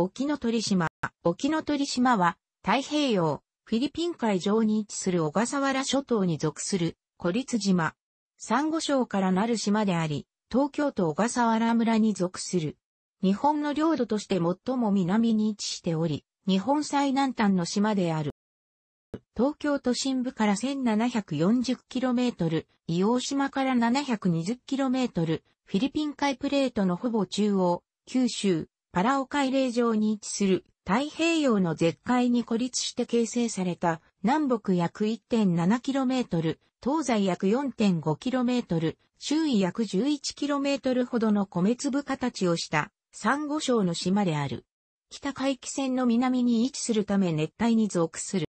沖ノ鳥島。沖ノ鳥島は、太平洋、フィリピン海上に位置する小笠原諸島に属する孤立島。珊瑚礁からなる島であり、東京都小笠原村に属する。日本の領土として最も南に位置しており、日本最南端の島である。東京都心部から 1740km、硫黄島から 720km、フィリピン海プレートのほぼ中央、九州、パラオ海嶺上に位置する太平洋の絶海に孤立して形成された南北約 1.7km、東西約 4.5km、周囲約 11km ほどの米粒形をしたサンゴ礁の島である。北海岸線の南に位置するため熱帯に属する。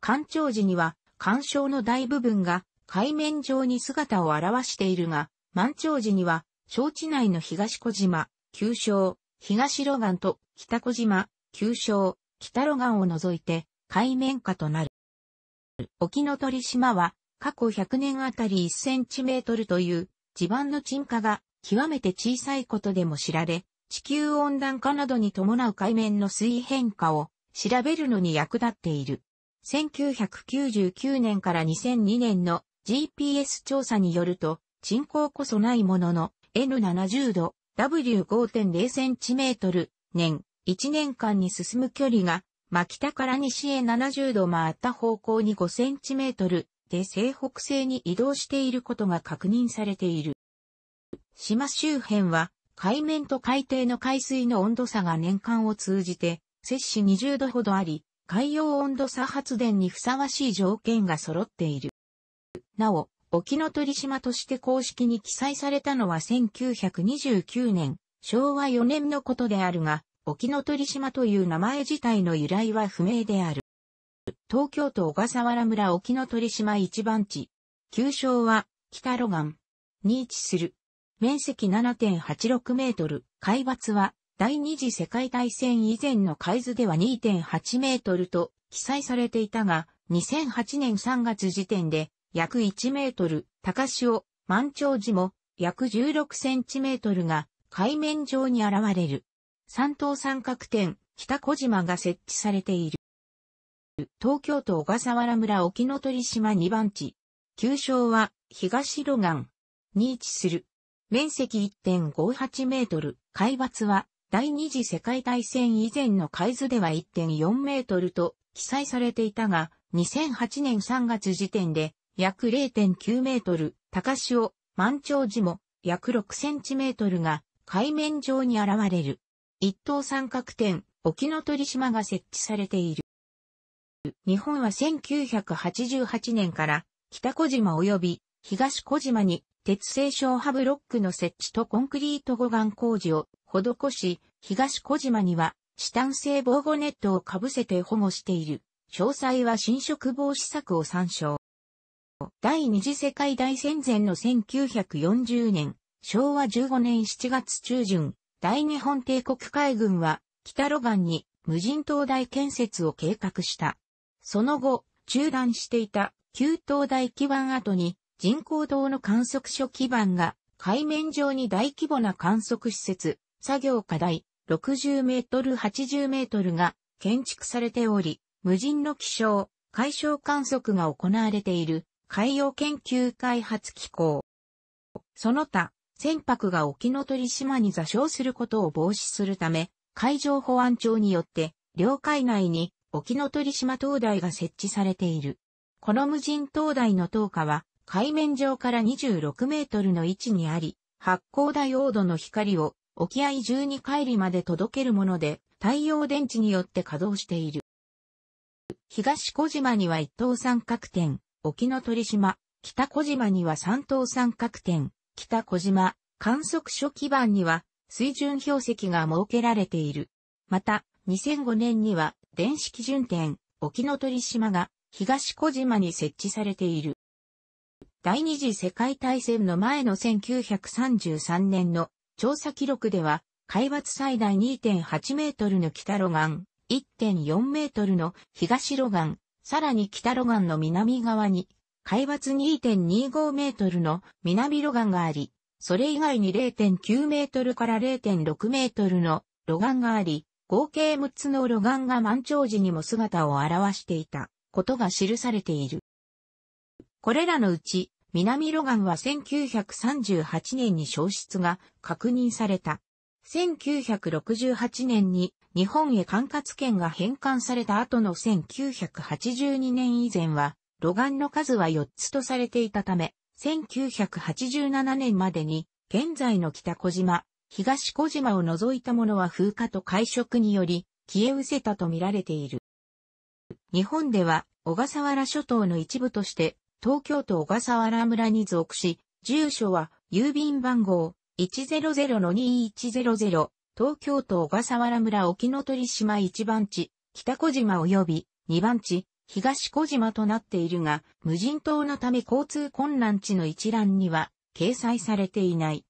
干潮時には、干潮の大部分が海面上に姿を現しているが、満潮時には、小地内の東小島、急所、東ロガンと北小島、急所、北ロガンを除いて海面下となる。沖ノ鳥島は過去100年あたり1センチメートルという地盤の沈下が極めて小さいことでも知られ、地球温暖化などに伴う海面の水変化を調べるのに役立っている。1999年から2002年の GPS 調査によると、沈降こそないものの N70 度 W5.0cm 年、1年間に進む距離が、真北から西へ70度回った方向に 5cm で西北西に移動していることが確認されている。島周辺は、海面と海底の海水の温度差が年間を通じて、摂氏20度ほどあり、海洋温度差発電にふさわしい条件が揃っている。なお、沖ノ鳥島として公式に記載されたのは1929年、昭和4年のことであるが、沖ノ鳥島という名前自体の由来は不明である。東京都小笠原村沖ノ鳥島一番地。旧称は、北ロガン。に位置する。面積7.86メートル。海抜は、第二次世界大戦以前の海図では2.8メートルと記載されていたが、2008年3月時点で約1メートル、高潮、満潮時も約16センチメートルが海面上に現れる。三等三角点、北小島が設置されている。東京都小笠原村沖ノ鳥島2番地。旧称は東路岸に位置する。面積1.58メートル。海抜は第二次世界大戦以前の海図では1.4メートルと記載されていたが、2008年3月時点で約0.9メートル、高潮、満潮時も約6センチメートルが海面上に現れる。一等三角点、沖ノ鳥島が設置されている。日本は1988年から北小島及び東小島に鉄製小波ブロックの設置とコンクリート護岸工事を施し、東小島にはチタン製防護ネットをかぶせて保護している。詳細は侵食防止策を参照。第二次世界大戦前の1940年、昭和15年7月中旬、大日本帝国海軍は、北ロガンに無人灯台建設を計画した。その後、中断していた旧灯台基盤跡に人工島の観測所基盤が海面上に大規模な観測施設、作業課題60メートル80メートルが建築されており、無人の気象、海象観測が行われている海洋研究開発機構。その他、船舶が沖ノ鳥島に座礁することを防止するため、海上保安庁によって、領海内に沖ノ鳥島灯台が設置されている。この無人灯台の灯火は、海面上から26メートルの位置にあり、発光ダイオードの光を沖合12海里まで届けるもので、太陽電池によって稼働している。東小島には一等三角点、沖ノ鳥島、北小島には三等三角点、北小島、観測所基盤には水準標石が設けられている。また、2005年には電子基準点、沖ノ鳥島が東小島に設置されている。第二次世界大戦の前の1933年の調査記録では、海抜最大2.8メートルの北路岸、1.4メートルの東路岸、さらに北ロガンの南側に、海抜2.25メートルの南ロガンがあり、それ以外に0.9メートルから0.6メートルのロガンがあり、合計6つのロガンが満潮時にも姿を現していたことが記されている。これらのうち、南ロガンは1938年に消失が確認された。1968年に日本へ管轄権が返還された後の1982年以前は、路岸の数は4つとされていたため、1987年までに、現在の北小島、東小島を除いたものは風化と会食により、消え失せたと見られている。日本では、小笠原諸島の一部として、東京都小笠原村に属し、住所は、郵便番号100-2100、東京都小笠原村沖ノ鳥島1番地、北小島及び2番地、東小島となっているが、無人島のため交通困難地の一覧には掲載されていない。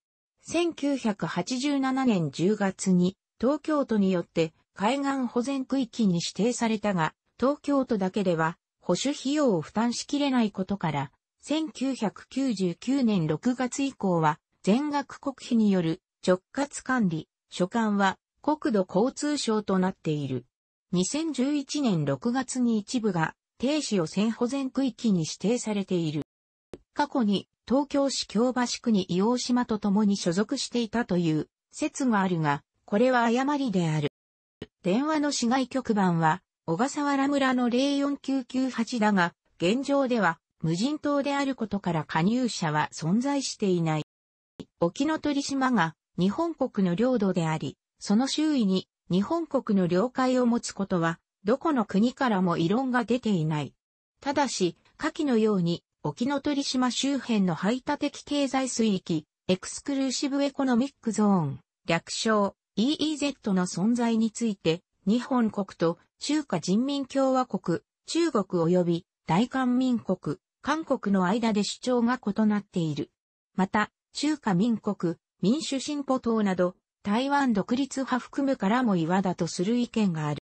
1987年10月に東京都によって海岸保全区域に指定されたが、東京都だけでは保守費用を負担しきれないことから、1999年6月以降は全額国費による直轄管理、所管は国土交通省となっている。2011年6月に一部が停止を線保全区域に指定されている。過去に東京市京橋区に伊王島と共に所属していたという説があるが、これは誤りである。電話の市外局番は小笠原村の04998だが、現状では無人島であることから加入者は存在していない。沖ノ鳥島が日本国の領土であり、その周囲に日本国の領海を持つことは、どこの国からも異論が出ていない。ただし、下記のように、沖ノ鳥島周辺の排他的経済水域、エクスクルーシブエコノミックゾーン、略称 EEZ の存在について、日本国と中華人民共和国、中国及び大韓民国、韓国の間で主張が異なっている。また、中華民国、民主進歩党など、台湾独立派含むからも岩だとする意見がある。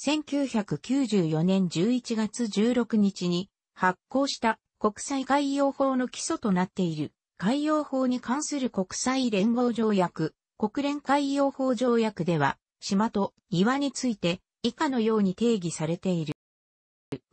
1994年11月16日に発行した国際海洋法の基礎となっている海洋法に関する国際連合条約、国連海洋法条約では、島と岩について以下のように定義されている。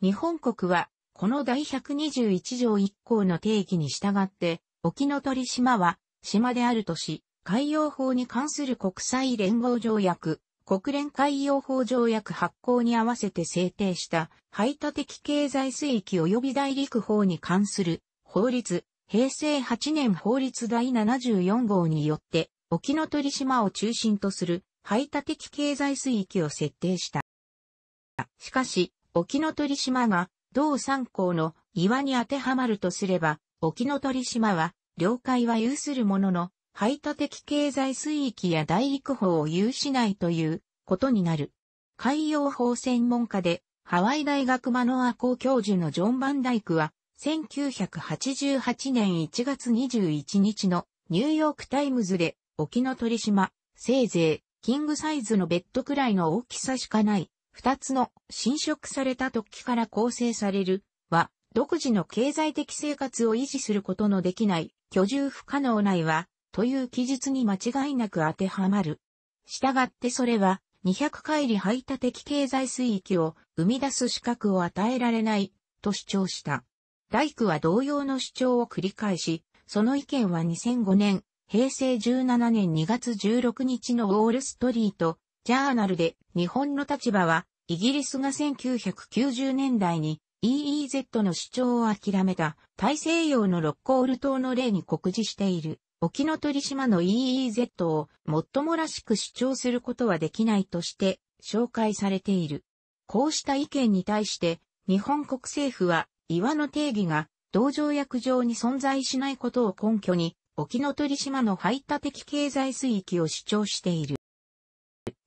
日本国は、この第121条1項の定義に従って、沖ノ鳥島は島であるとし、海洋法に関する国際連合条約、国連海洋法条約発行に合わせて制定した排他的経済水域及び大陸法に関する法律、平成8年法律第74号によって沖ノ鳥島を中心とする排他的経済水域を設定した。しかし、沖ノ鳥島が同3項の岩に当てはまるとすれば、沖ノ鳥島は領海は有するものの、排他的経済水域や大陸法を有しないということになる。海洋法専門家で、ハワイ大学マノア校教授のジョン・バンダイクは、1988年1月21日のニューヨークタイムズで、沖の鳥島、せいぜい、キングサイズのベッドくらいの大きさしかない、二つの侵食された突起から構成される、は、独自の経済的生活を維持することのできない、居住不可能内は、という記述に間違いなく当てはまる。したがってそれは、200回り排他的経済水域を生み出す資格を与えられない、と主張した。大工は同様の主張を繰り返し、その意見は2005年、平成17年2月16日のウォールストリート、ジャーナルで日本の立場は、イギリスが1990年代に EEZ の主張を諦めた大西洋のロッコール島の例に告示している沖ノ鳥島の EEZ を最もらしく主張することはできないとして紹介されている。こうした意見に対して日本国政府は岩の定義が同条約上に存在しないことを根拠に沖ノ鳥島の排他的経済水域を主張している。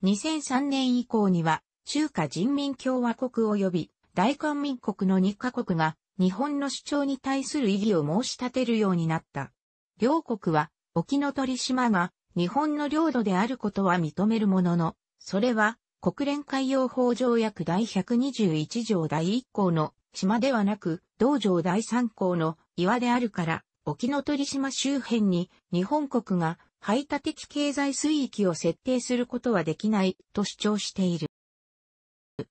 2003年以降には中華人民共和国及び大韓民国の2カ国が日本の主張に対する異議を申し立てるようになった。両国は沖ノ鳥島が日本の領土であることは認めるものの、それは国連海洋法条約第121条第1項の島ではなく、道場第3項の岩であるから、沖ノ鳥島周辺に日本国が排他的経済水域を設定することはできないと主張している。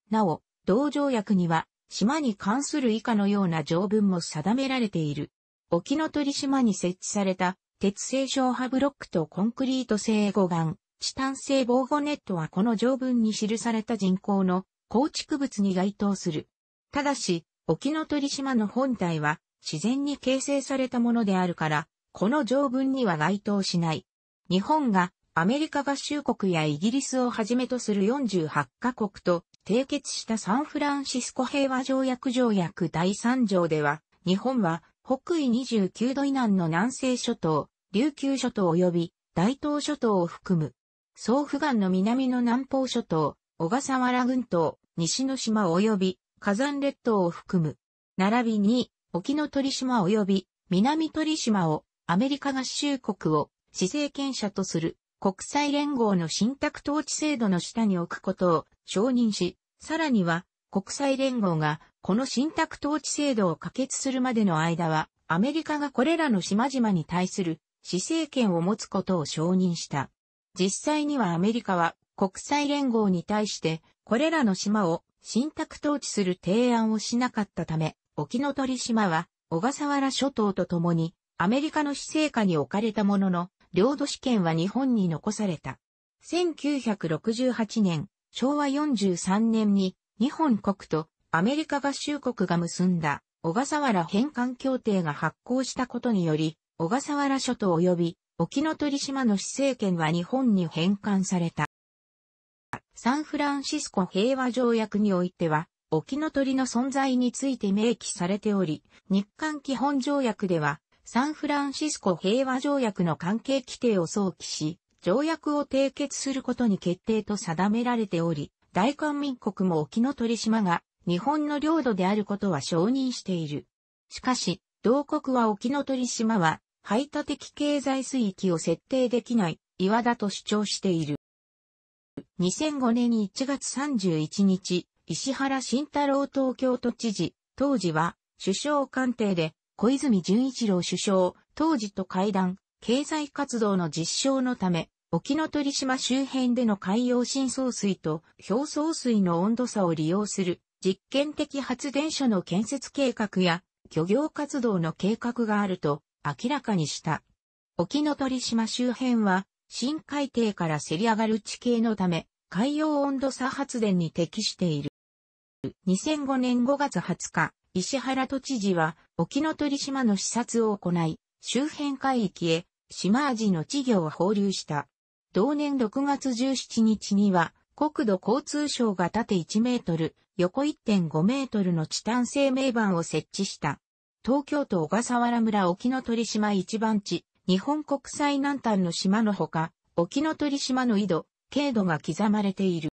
なお、同条約には、島に関する以下のような条文も定められている。沖ノ鳥島に設置された鉄製消波ブロックとコンクリート製護岩、チタン製防護ネットはこの条文に記された人工の構築物に該当する。ただし、沖ノ鳥島の本体は自然に形成されたものであるから、この条文には該当しない。日本がアメリカ合衆国やイギリスをはじめとする48カ国と締結したサンフランシスコ平和条約条約第3条では、日本は北緯29度以南の南西諸島、琉球諸島及び大東諸島を含む、総府岸の南の南方諸島、小笠原群島、西の島及び火山列島を含む、並びに沖ノ鳥島及び南鳥島をアメリカ合衆国を市政権者とする国際連合の信託統治制度の下に置くことを承認し、さらには国際連合がこの信託統治制度を可決するまでの間は、アメリカがこれらの島々に対する施政権を持つことを承認した。実際にはアメリカは国際連合に対してこれらの島を信託統治する提案をしなかったため、沖ノ鳥島は小笠原諸島と共にアメリカの死政下に置かれたものの、領土主権は日本に残された。1968年、昭和43年に日本国とアメリカ合衆国が結んだ小笠原返還協定が発行したことにより、小笠原諸島及び沖ノ鳥島の市政権は日本に返還された。サンフランシスコ平和条約においては、沖ノ鳥の存在について明記されており、日韓基本条約では、サンフランシスコ平和条約の関係規定を想起し、条約を締結することに決定と定められており、大韓民国も沖ノ鳥島が日本の領土であることは承認している。しかし、同国は沖ノ鳥島は排他的経済水域を設定できない岩だと主張している。2005年1月31日、石原慎太郎東京都知事、当時は首相官邸で小泉純一郎首相、当時と会談、経済活動の実証のため、沖ノ鳥島周辺での海洋深層水と表層水の温度差を利用する実験的発電所の建設計画や漁業活動の計画があると明らかにした。沖ノ鳥島周辺は深海底からせり上がる地形のため海洋温度差発電に適している。2005年5月20日、石原都知事は、沖ノ鳥島の視察を行い、周辺海域へ、島味の稚魚を放流した。同年6月17日には、国土交通省が縦1メートル、横1.5メートルのチタン製名板を設置した。東京都小笠原村沖ノ鳥島一番地、日本国際南端の島のほか、沖ノ鳥島の井戸、経度が刻まれている。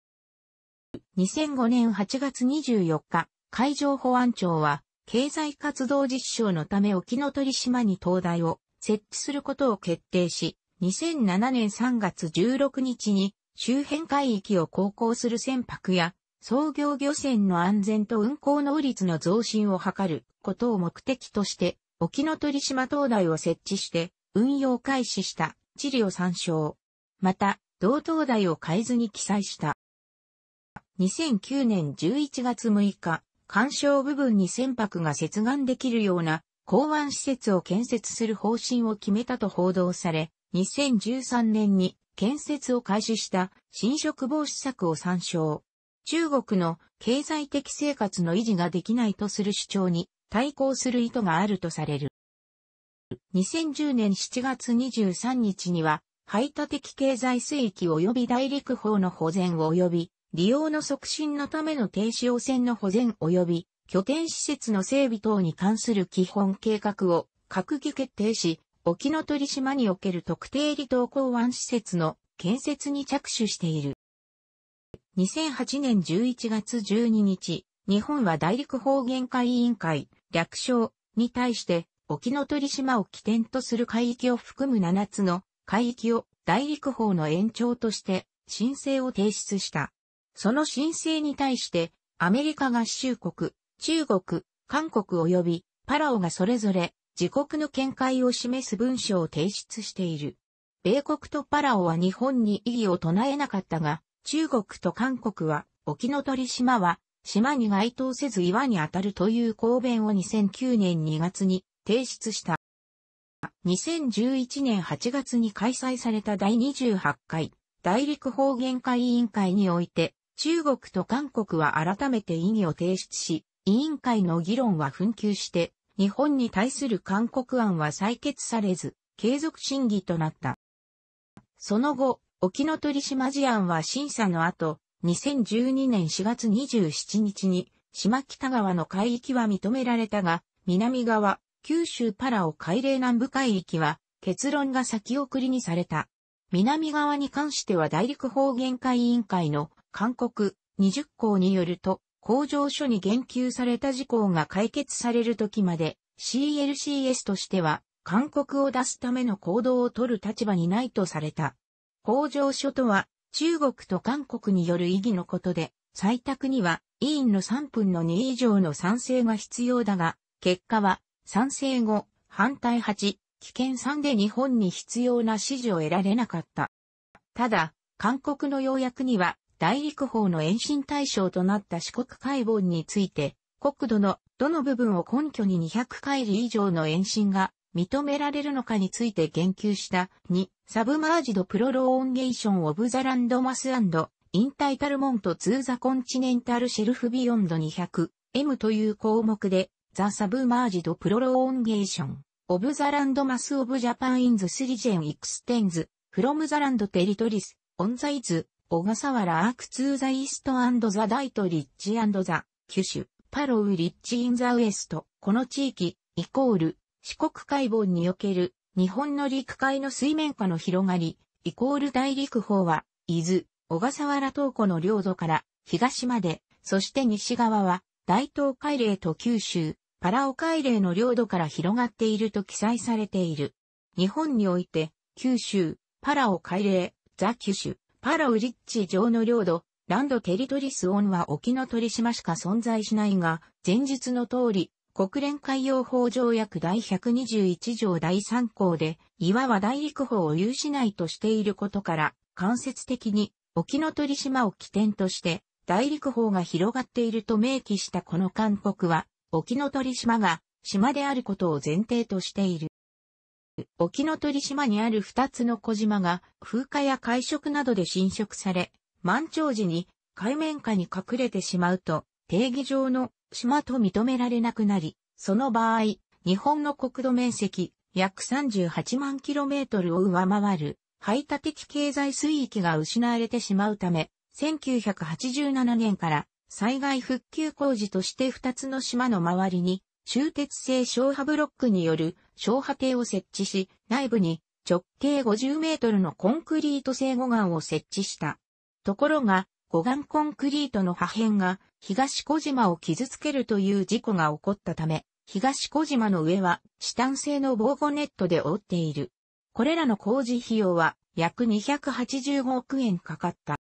2005年8月24日、海上保安庁は、経済活動実証のため沖ノ鳥島に灯台を設置することを決定し、2007年3月16日に周辺海域を航行する船舶や創業漁船の安全と運航能率の増進を図ることを目的として沖ノ鳥島灯台を設置して運用開始した地理を参照。また、同灯台を変えずに記載した。2009年11月6日、干渉部分に船舶が接岸できるような港湾施設を建設する方針を決めたと報道され、2013年に建設を開始した侵食防止策を参照。中国の経済的生活の維持ができないとする主張に対抗する意図があるとされる。2010年7月23日には排他的経済水域及び大陸法の保全及び利用の促進のための停止汚染の保全及び拠点施設の整備等に関する基本計画を閣議決定し、沖ノ鳥島における特定離島港湾施設の建設に着手している。2008年11月12日、日本は大陸方言会委員会、略称に対して沖ノ鳥島を起点とする海域を含む7つの海域を大陸法の延長として申請を提出した。その申請に対して、アメリカ合衆国、中国、韓国及びパラオがそれぞれ自国の見解を示す文書を提出している。米国とパラオは日本に異議を唱えなかったが、中国と韓国は沖ノ鳥島は島に該当せず岩に当たるという公弁を2009年2月に提出した。2011年8月に開催された第28回大陸方言会委員会において中国と韓国は改めて異議を提出し、委員会の議論は紛糾して、日本に対する勧告案は採決されず、継続審議となった。その後、沖ノ鳥島事案は審査の後、2012年4月27日に、島北側の海域は認められたが、南側、九州パラオ海嶺南部海域は、結論が先送りにされた。南側に関しては大陸方言会委員会の韓国、20項によると、工場所に言及された事項が解決される時まで CLCS としては、勧告を出すための行動を取る立場にないとされた。工場所とは、中国と韓国による意義のことで、採択には委員の3分の2以上の賛成が必要だが、結果は賛成後、反対8、危険3で日本に必要な支持を得られなかった。ただ、韓国の要約には大陸法の延伸対象となった四国海防について、国土のどの部分を根拠に200海里以上の延伸が認められるのかについて言及した2、サブマージドプロローンゲーションオブザランドマスインタイタルモントツーザコンチネンタルシェルフビヨンド 200M という項目で、ザサブマージドプロローンゲーションオブザランドマスオブジャパンインズスリジェンエクステンズフロムザランドテリトリスオンザイズ小笠原アークツーザイーストアンドザダイトリッチザ、九州、パロウリッチインザウエスト、この地域、イコール、四国海防における、日本の陸海の水面下の広がり、イコール大陸法は、伊豆、小笠原東湖の領土から、東まで、そして西側は、大東海嶺と九州、パラオ海嶺の領土から広がっていると記載されている。日本において、九州、パラオ海嶺、ザ・九州、パラウリッチ上の領土、ランドテリトリスオンは沖の鳥島しか存在しないが、前述の通り、国連海洋法条約第121条第3項で、岩は大陸法を有しないとしていることから、間接的に沖の鳥島を起点として、大陸法が広がっていると明記したこの勧告は、沖の鳥島が島であることを前提としている。沖ノ鳥島にある二つの小島が風化や海食などで侵食され、満潮時に海面下に隠れてしまうと、定義上の島と認められなくなり、その場合、日本の国土面積約38万キロメートルを上回る排他的経済水域が失われてしまうため、1987年から災害復旧工事として二つの島の周りに、終鉄性消波ブロックによる小波堤を設置し、内部に直径50メートルのコンクリート製護岸を設置した。ところが、護岸コンクリートの破片が東小島を傷つけるという事故が起こったため、東小島の上はチタン製の防護ネットで覆っている。これらの工事費用は約285億円かかった。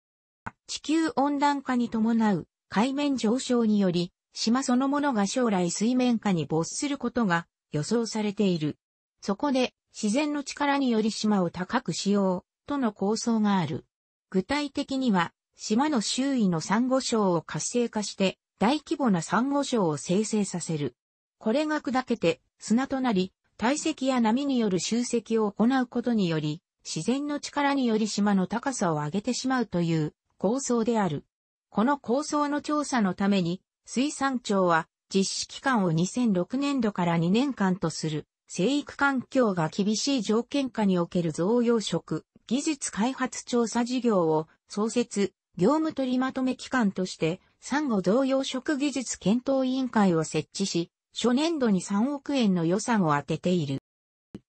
地球温暖化に伴う海面上昇により、島そのものが将来水面下に没することが予想されている。そこで、自然の力により島を高くしよう、との構想がある。具体的には、島の周囲の珊瑚礁を活性化して、大規模な珊瑚礁を生成させる。これが砕けて、砂となり、堆積や波による集積を行うことにより、自然の力により島の高さを上げてしまうという構想である。この構想の調査のために、水産庁は実施期間を2006年度から2年間とする、生育環境が厳しい条件下における増養食、技術開発調査事業を創設、業務取りまとめ機関として、産後増養食技術検討委員会を設置し、初年度に3億円の予算を当てている。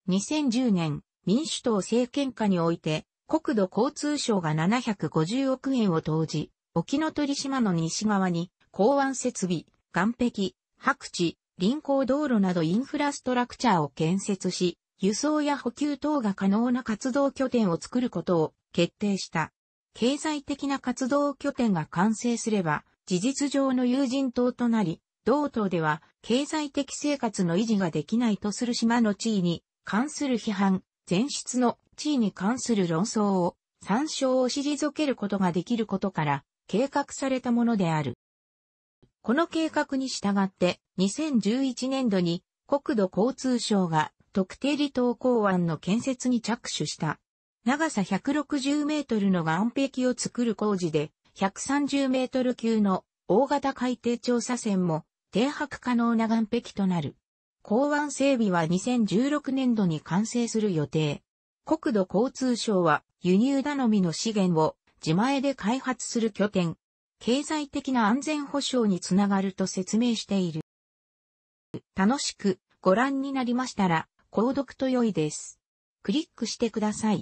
2010年、民主党政権下において、国土交通省が750億円を投じ、沖ノ鳥島の西側に港湾設備、岸壁、白地、臨港道路などインフラストラクチャーを建設し、輸送や補給等が可能な活動拠点を作ることを決定した。経済的な活動拠点が完成すれば、事実上の有人島となり、同島では経済的生活の維持ができないとする島の地位に関する批判、前出の地位に関する論争を参照を退けることができることから計画されたものである。この計画に従って、2011年度に国土交通省が特定離島港湾の建設に着手した。長さ160メートルの岸壁を作る工事で、130メートル級の大型海底調査船も停泊可能な岸壁となる。港湾整備は2016年度に完成する予定。国土交通省は輸入頼みの資源を自前で開発する拠点、経済的な安全保障につながると説明している。楽しくご覧になりましたら、購読と良いです。クリックしてください。